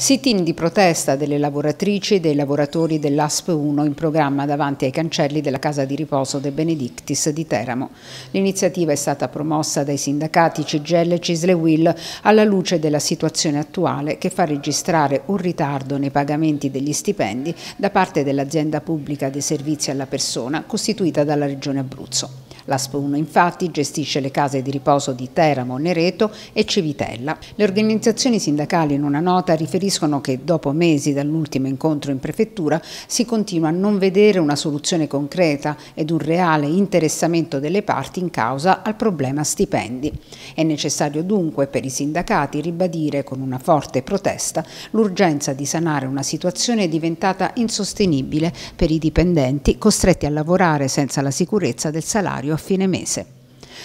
Sit-in di protesta delle lavoratrici e dei lavoratori dell'ASP 1 in programma davanti ai cancelli della casa di riposo De Benedictis di Teramo. L'iniziativa è stata promossa dai sindacati CGL e Cislewill alla luce della situazione attuale che fa registrare un ritardo nei pagamenti degli stipendi da parte dell'azienda pubblica dei servizi alla persona costituita dalla Regione Abruzzo. La 1 infatti gestisce le case di riposo di Teramo, Nereto e Civitella. Le organizzazioni sindacali in una nota riferiscono che dopo mesi dall'ultimo incontro in prefettura si continua a non vedere una soluzione concreta ed un reale interessamento delle parti in causa al problema stipendi. È necessario dunque per i sindacati ribadire con una forte protesta l'urgenza di sanare una situazione diventata insostenibile per i dipendenti costretti a lavorare senza la sicurezza del salario fine mese.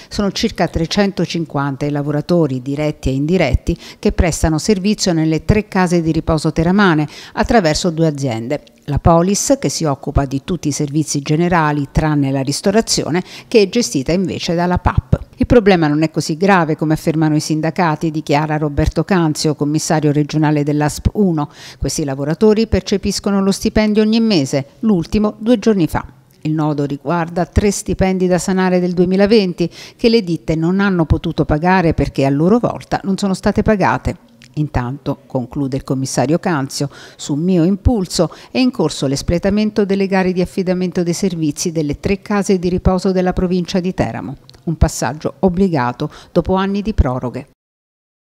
Sono circa 350 i lavoratori diretti e indiretti che prestano servizio nelle tre case di riposo teramane attraverso due aziende, la Polis che si occupa di tutti i servizi generali tranne la ristorazione che è gestita invece dalla PAP. Il problema non è così grave come affermano i sindacati, dichiara Roberto Canzio, commissario regionale dell'ASP 1. Questi lavoratori percepiscono lo stipendio ogni mese, l'ultimo due giorni fa. Il nodo riguarda tre stipendi da sanare del 2020 che le ditte non hanno potuto pagare perché a loro volta non sono state pagate. Intanto, conclude il commissario Canzio, su mio impulso è in corso l'espletamento delle gare di affidamento dei servizi delle tre case di riposo della provincia di Teramo, un passaggio obbligato dopo anni di proroghe.